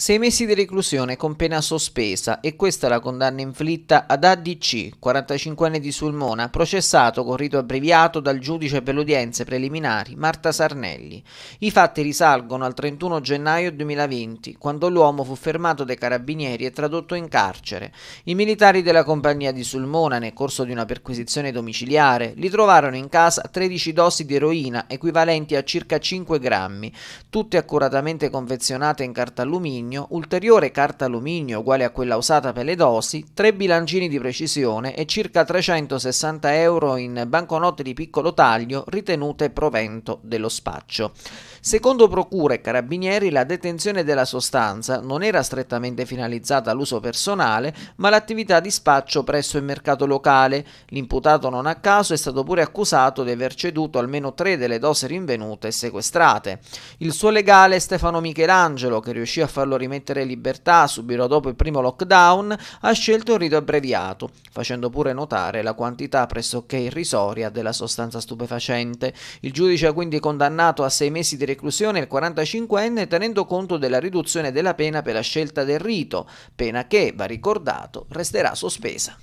Sei mesi di reclusione con pena sospesa e questa è la condanna inflitta ad ADC, 45 anni di Sulmona, processato con rito abbreviato dal giudice per le udienze preliminari Marta Sarnelli. I fatti risalgono al 31 gennaio 2020, quando l'uomo fu fermato dai carabinieri e tradotto in carcere. I militari della compagnia di Sulmona, nel corso di una perquisizione domiciliare, li trovarono in casa 13 dosi di eroina equivalenti a circa 5 grammi, tutte accuratamente confezionate in carta alluminio alluminio, ulteriore carta alluminio uguale a quella usata per le dosi, tre bilancini di precisione e circa 360 euro in banconote di piccolo taglio ritenute provento dello spaccio. Secondo Procura e Carabinieri la detenzione della sostanza non era strettamente finalizzata all'uso personale, ma all'attività di spaccio presso il mercato locale. L'imputato non a caso è stato pure accusato di aver ceduto almeno tre delle dose rinvenute e sequestrate. Il suo legale Stefano Michelangelo, che riuscì a farlo rimettere libertà subito dopo il primo lockdown, ha scelto il rito abbreviato, facendo pure notare la quantità pressoché irrisoria della sostanza stupefacente. Il giudice ha quindi condannato a sei mesi di reclusione il 45enne tenendo conto della riduzione della pena per la scelta del rito, pena che, va ricordato, resterà sospesa.